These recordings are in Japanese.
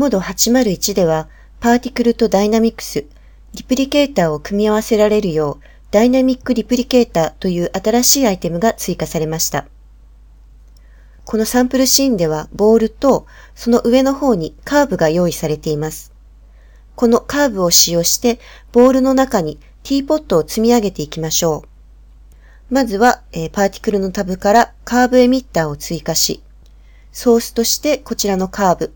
モード801では、パーティクルとダイナミクス、リプリケーターを組み合わせられるよう、ダイナミックリプリケーターという新しいアイテムが追加されました。このサンプルシーンではボールとその上の方にカーブが用意されています。このカーブを使用してボールの中にティーポットを積み上げていきましょう。まずは、えパーティクルのタブからカーブエミッターを追加し、ソースとしてこちらのカーブ、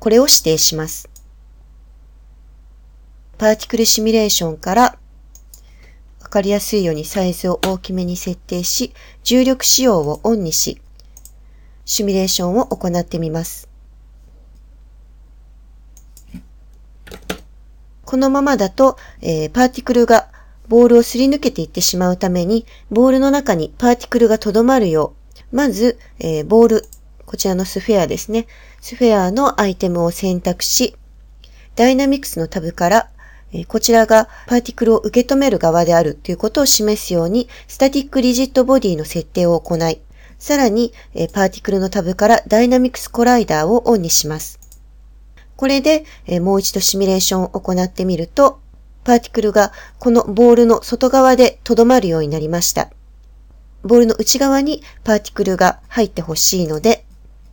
これを指定します。パーティクルシミュレーションからわかりやすいようにサイズを大きめに設定し、重力仕様をオンにし、シミュレーションを行ってみます。このままだと、えー、パーティクルがボールをすり抜けていってしまうために、ボールの中にパーティクルが留まるよう、まず、えー、ボールこちらのスフェアですね。スフェアのアイテムを選択し、ダイナミクスのタブから、こちらがパーティクルを受け止める側であるということを示すように、スタティックリジットボディの設定を行い、さらに、パーティクルのタブからダイナミクスコライダーをオンにします。これで、もう一度シミュレーションを行ってみると、パーティクルがこのボールの外側で留まるようになりました。ボールの内側にパーティクルが入ってほしいので、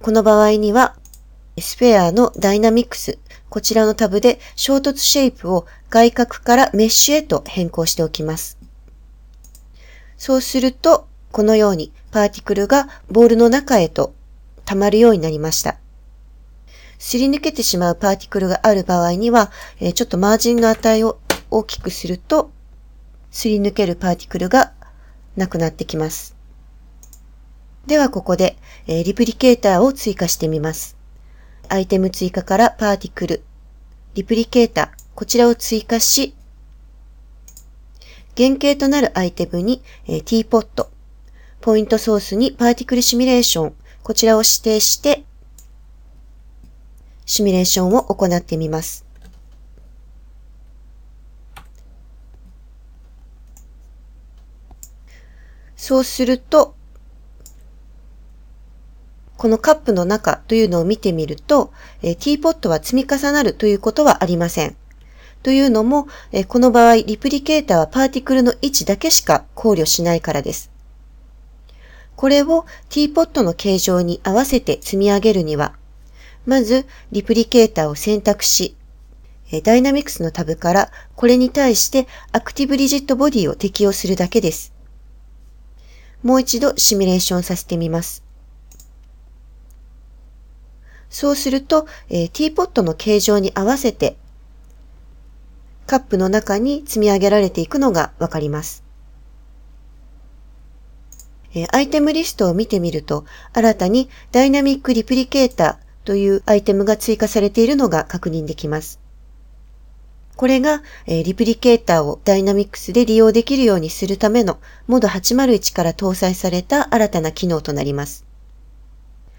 この場合には、スペアのダイナミクス、こちらのタブで衝突シェイプを外角からメッシュへと変更しておきます。そうすると、このようにパーティクルがボールの中へと溜まるようになりました。すり抜けてしまうパーティクルがある場合には、ちょっとマージンの値を大きくすると、すり抜けるパーティクルがなくなってきます。ではここでえー、リプリケーターを追加してみます。アイテム追加からパーティクル、リプリケーター、こちらを追加し、原型となるアイテムに、えー、ティーポット、ポイントソースにパーティクルシミュレーション、こちらを指定して、シミュレーションを行ってみます。そうすると、このカップの中というのを見てみると、えィーポットは積み重なるということはありません。というのも、えこの場合、リプリケーターはパーティクルの位置だけしか考慮しないからです。これをティーポットの形状に合わせて積み上げるには、まず、リプリケーターを選択し、ダイナミクスのタブからこれに対してアクティブリジットボディを適用するだけです。もう一度シミュレーションさせてみます。そうすると、えー、ティーポットの形状に合わせて、カップの中に積み上げられていくのがわかります。えー、アイテムリストを見てみると、新たにダイナミックリプリケーターというアイテムが追加されているのが確認できます。これが、えー、リプリケーターをダイナミックスで利用できるようにするための Mod801 から搭載された新たな機能となります。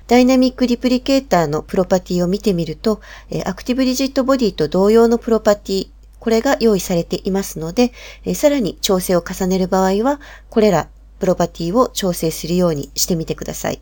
ダイナミックリプリケーターのプロパティを見てみると、アクティブリジットボディと同様のプロパティ、これが用意されていますので、さらに調整を重ねる場合は、これらプロパティを調整するようにしてみてください。